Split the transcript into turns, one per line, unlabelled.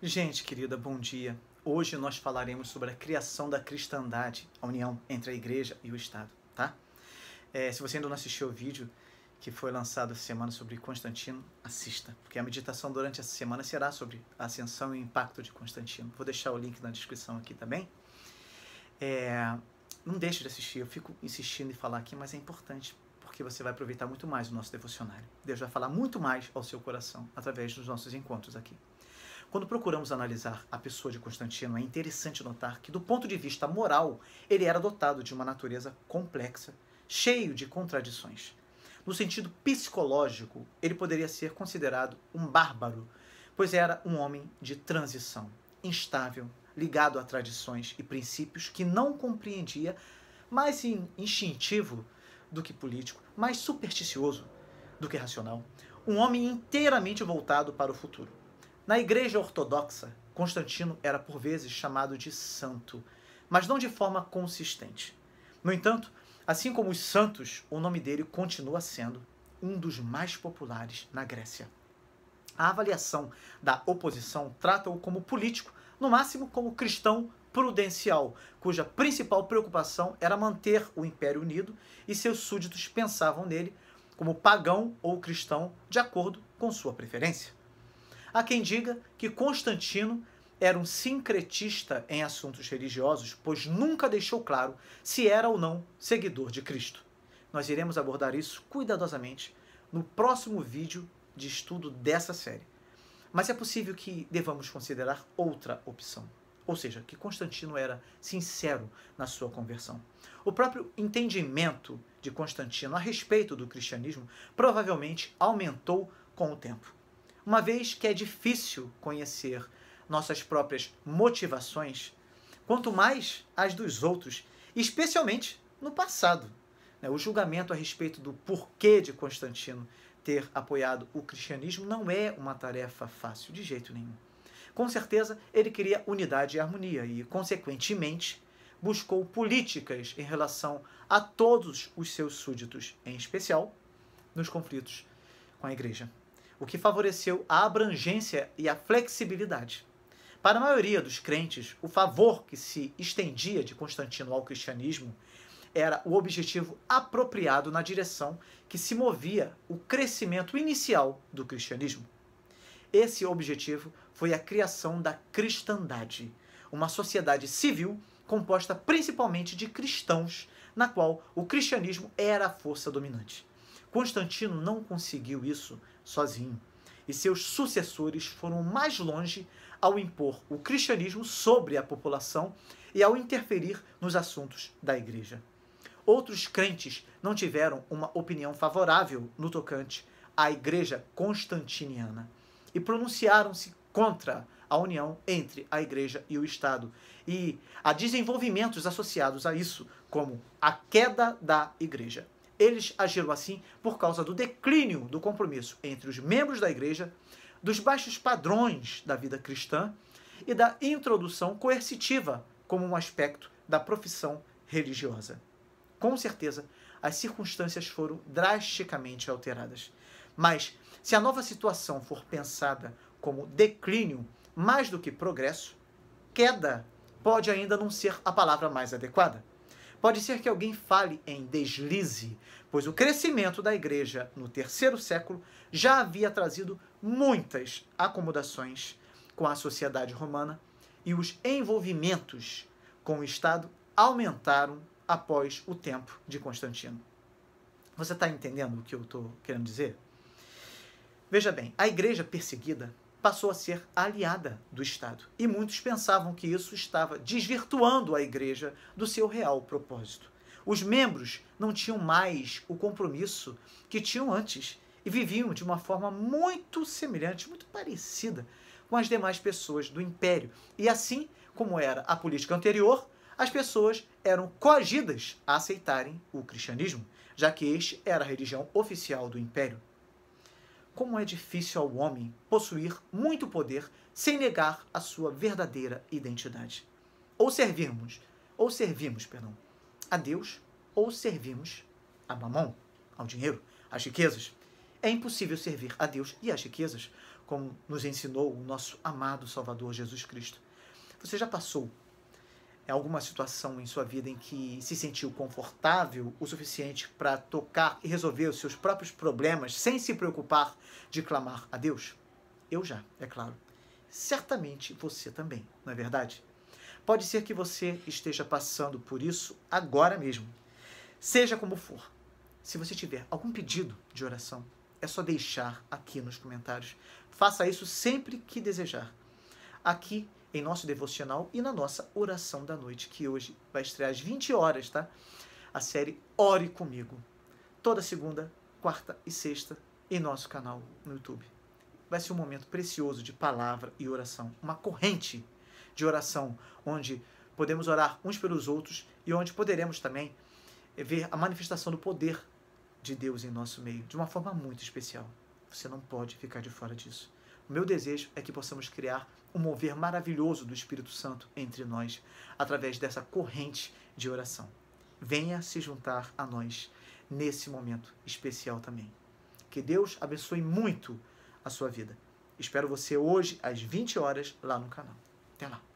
Gente querida, bom dia. Hoje nós falaremos sobre a criação da cristandade, a união entre a igreja e o Estado, tá? É, se você ainda não assistiu o vídeo que foi lançado essa semana sobre Constantino, assista, porque a meditação durante essa semana será sobre a ascensão e o impacto de Constantino. Vou deixar o link na descrição aqui também. É, não deixe de assistir, eu fico insistindo em falar aqui, mas é importante, porque você vai aproveitar muito mais o nosso devocionário. Deus vai falar muito mais ao seu coração através dos nossos encontros aqui. Quando procuramos analisar a pessoa de Constantino, é interessante notar que, do ponto de vista moral, ele era dotado de uma natureza complexa, cheio de contradições. No sentido psicológico, ele poderia ser considerado um bárbaro, pois era um homem de transição, instável, ligado a tradições e princípios que não compreendia, mais instintivo do que político, mais supersticioso do que racional, um homem inteiramente voltado para o futuro. Na Igreja Ortodoxa, Constantino era por vezes chamado de santo, mas não de forma consistente. No entanto, assim como os santos, o nome dele continua sendo um dos mais populares na Grécia. A avaliação da oposição trata-o como político, no máximo como cristão prudencial, cuja principal preocupação era manter o Império Unido e seus súditos pensavam nele como pagão ou cristão, de acordo com sua preferência. Há quem diga que Constantino era um sincretista em assuntos religiosos, pois nunca deixou claro se era ou não seguidor de Cristo. Nós iremos abordar isso cuidadosamente no próximo vídeo de estudo dessa série. Mas é possível que devamos considerar outra opção, ou seja, que Constantino era sincero na sua conversão. O próprio entendimento de Constantino a respeito do cristianismo provavelmente aumentou com o tempo uma vez que é difícil conhecer nossas próprias motivações, quanto mais as dos outros, especialmente no passado. Né? O julgamento a respeito do porquê de Constantino ter apoiado o cristianismo não é uma tarefa fácil de jeito nenhum. Com certeza, ele queria unidade e harmonia e, consequentemente, buscou políticas em relação a todos os seus súditos, em especial nos conflitos com a igreja o que favoreceu a abrangência e a flexibilidade. Para a maioria dos crentes, o favor que se estendia de Constantino ao cristianismo era o objetivo apropriado na direção que se movia o crescimento inicial do cristianismo. Esse objetivo foi a criação da cristandade, uma sociedade civil composta principalmente de cristãos, na qual o cristianismo era a força dominante. Constantino não conseguiu isso sozinho, e seus sucessores foram mais longe ao impor o cristianismo sobre a população e ao interferir nos assuntos da igreja. Outros crentes não tiveram uma opinião favorável no tocante à igreja constantiniana e pronunciaram-se contra a união entre a igreja e o Estado e a desenvolvimentos associados a isso, como a queda da igreja. Eles agiram assim por causa do declínio do compromisso entre os membros da igreja, dos baixos padrões da vida cristã e da introdução coercitiva como um aspecto da profissão religiosa. Com certeza, as circunstâncias foram drasticamente alteradas. Mas, se a nova situação for pensada como declínio mais do que progresso, queda pode ainda não ser a palavra mais adequada. Pode ser que alguém fale em deslize, pois o crescimento da igreja no terceiro século já havia trazido muitas acomodações com a sociedade romana e os envolvimentos com o Estado aumentaram após o tempo de Constantino. Você está entendendo o que eu estou querendo dizer? Veja bem, a igreja perseguida passou a ser aliada do Estado. E muitos pensavam que isso estava desvirtuando a igreja do seu real propósito. Os membros não tinham mais o compromisso que tinham antes e viviam de uma forma muito semelhante, muito parecida com as demais pessoas do império. E assim como era a política anterior, as pessoas eram coagidas a aceitarem o cristianismo, já que este era a religião oficial do império como é difícil ao homem possuir muito poder sem negar a sua verdadeira identidade. Ou servirmos, ou servimos, perdão, a Deus, ou servimos a mamão, ao dinheiro, às riquezas. É impossível servir a Deus e às riquezas, como nos ensinou o nosso amado Salvador Jesus Cristo. Você já passou é alguma situação em sua vida em que se sentiu confortável o suficiente para tocar e resolver os seus próprios problemas sem se preocupar de clamar a Deus? Eu já, é claro. Certamente você também, não é verdade? Pode ser que você esteja passando por isso agora mesmo. Seja como for, se você tiver algum pedido de oração, é só deixar aqui nos comentários. Faça isso sempre que desejar. Aqui em nosso devocional e na nossa oração da noite, que hoje vai estrear às 20 horas, tá? A série Ore Comigo. Toda segunda, quarta e sexta em nosso canal no YouTube. Vai ser um momento precioso de palavra e oração, uma corrente de oração onde podemos orar uns pelos outros e onde poderemos também ver a manifestação do poder de Deus em nosso meio de uma forma muito especial. Você não pode ficar de fora disso. O meu desejo é que possamos criar um mover maravilhoso do Espírito Santo entre nós, através dessa corrente de oração. Venha se juntar a nós nesse momento especial também. Que Deus abençoe muito a sua vida. Espero você hoje às 20 horas lá no canal. Até lá.